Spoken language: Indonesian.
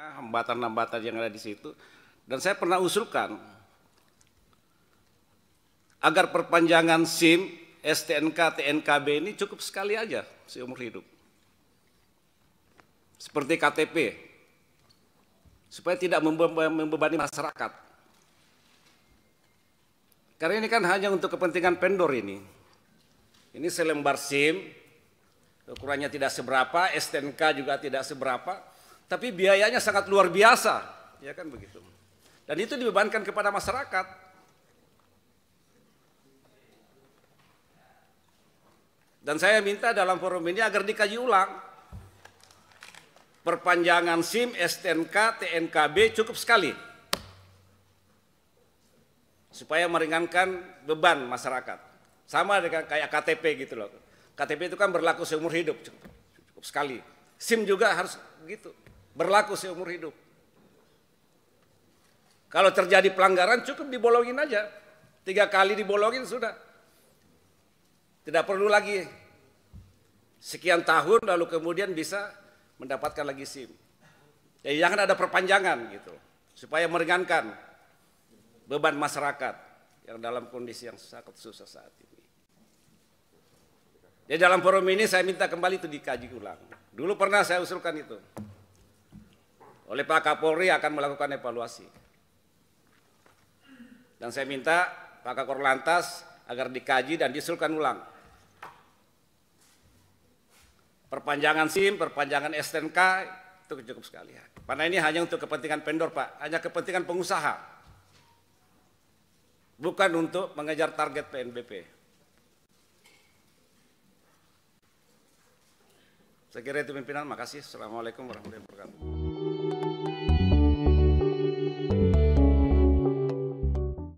Ya, hambatan-hambatan yang ada di situ. Dan saya pernah usulkan agar perpanjangan SIM, STNK, TNKB ini cukup sekali aja seumur hidup. Seperti KTP, supaya tidak membebani masyarakat. Karena ini kan hanya untuk kepentingan pendor ini. Ini selembar SIM, ukurannya tidak seberapa, STNK juga tidak seberapa, tapi biayanya sangat luar biasa, ya kan begitu. Dan itu dibebankan kepada masyarakat. Dan saya minta dalam forum ini agar dikaji ulang perpanjangan SIM, STNK, TNKB cukup sekali supaya meringankan beban masyarakat. Sama dengan kayak KTP gitu loh. KTP itu kan berlaku seumur hidup cukup, sekali. SIM juga harus gitu. Berlaku seumur hidup. Kalau terjadi pelanggaran cukup dibolongin aja. Tiga kali dibolongin sudah. Tidak perlu lagi sekian tahun lalu kemudian bisa mendapatkan lagi SIM. Jadi ya, jangan ada perpanjangan gitu. Supaya meringankan beban masyarakat yang dalam kondisi yang sangat susah saat ini. Jadi dalam forum ini saya minta kembali itu dikaji ulang. Dulu pernah saya usulkan itu oleh Pak Kapolri akan melakukan evaluasi. Dan saya minta Pak Kakor Lantas agar dikaji dan disulkan ulang. Perpanjangan SIM, perpanjangan STNK itu cukup sekali. Ya. Karena ini hanya untuk kepentingan vendor Pak, hanya kepentingan pengusaha. Bukan untuk mengejar target PNBP. Saya kira itu pimpinan. Makasih. Assalamualaikum warahmatullahi wabarakatuh.